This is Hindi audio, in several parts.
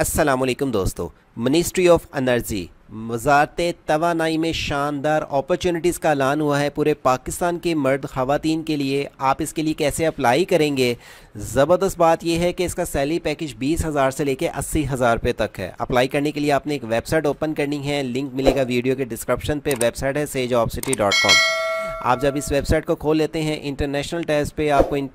असलकम दोस्तों मिनिस्ट्री ऑफ अनर्जी वजारत तोानाई में शानदार अपॉर्चुनिटीज़ का ऐलान हुआ है पूरे पाकिस्तान के मर्द खातन के लिए आप इसके लिए कैसे अप्लाई करेंगे ज़बरदस्त बात यह है कि इसका सैलरी पैकेज बीस हज़ार से लेकर अस्सी हज़ार रुपये तक है अप्लाई करने के लिए आपने एक वेबसाइट ओपन करनी है लिंक मिलेगा वीडियो के डिस्क्रिप्शन पर वेबसाइट है सेज आप जब इस वेबसाइट को खोल लेते हैं इंटरनेशनल टेस्ट पर आपको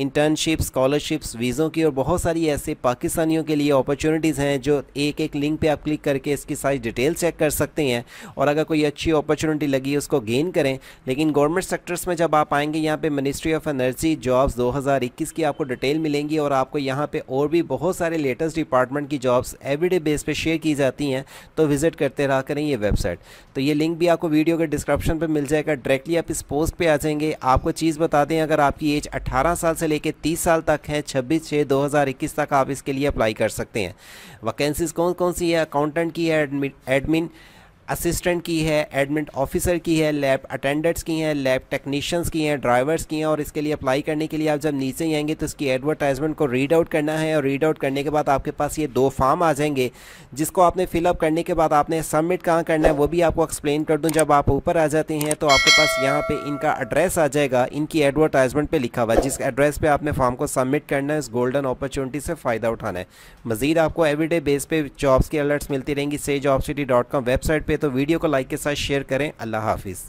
इंटर्नशिप स्कॉलरशिप्स वीज़ों की और बहुत सारी ऐसे पाकिस्तानियों के लिए अपॉर्चुनिटीज़ हैं जो एक एक लिंक पे आप क्लिक करके इसकी सारी डिटेल चेक कर सकते हैं और अगर कोई अच्छी अपॉर्चुनिटी लगी उसको गेन करें लेकिन गवर्नमेंट सेक्टर्स में जब आप आएंगे यहाँ पे मिनिस्ट्री ऑफ एनर्जी जॉब्स 2021 की आपको डिटेल मिलेंगी और आपको यहाँ पर और भी बहुत सारे लेटेस्ट डिपार्टमेंट की जॉब्स एवरीडे बेस पर शेयर की जाती हैं तो विज़िट करते रहा करें ये वेबसाइट तो ये लिंक भी आपको वीडियो के डिस्क्रिप्शन पर मिल जाएगा डायरेक्टली आप इस पोस्ट पर आ जाएंगे आपको चीज़ बता दें अगर आपकी एज अट्ठारह साल से लेकर तीस साल तक है छब्बीस छः इक्कीस तक आप इसके लिए अप्लाई कर सकते हैं वैकेंसीज़ कौन कौन सी है अकाउंटेंट की है एडमिन असिस्टेंट की है एडमिन ऑफिसर की है लैब अटेंडेंट्स की हैं लैब टेक्नीशियंस की हैं ड्राइवर्स की हैं और इसके लिए अप्लाई करने के लिए आप जब नीचे ही आएंगे तो इसकी एडवर्टाइजमेंट को रीड आउट करना है और रीड आउट करने के बाद आपके पास ये दो फॉर्म आ जाएंगे जिसको आपने फिलअप करने के बाद आपने सबमिट कहाँ करना है वो भी आपको एक्सप्लेन कर दूँ जब आप ऊपर आ जाते हैं तो आपके पास यहाँ पर इनका एड्रेस आ जाएगा इनकी एडवर्टाइजमेंट पर लिखा हुआ है जिस एड्रेस पर आपने फॉर्म को सबमिट करना है इस गोल्डन अपॉर्चुनिटी से फ़ायदा उठाना है मज़ीद आपको एवरीडे बेस पर जॉब्स की अलर्ट्स मिलती रहेंगी से job city dot com website पर तो वीडियो को लाइक के साथ शेयर करें अल्लाह हाफिज़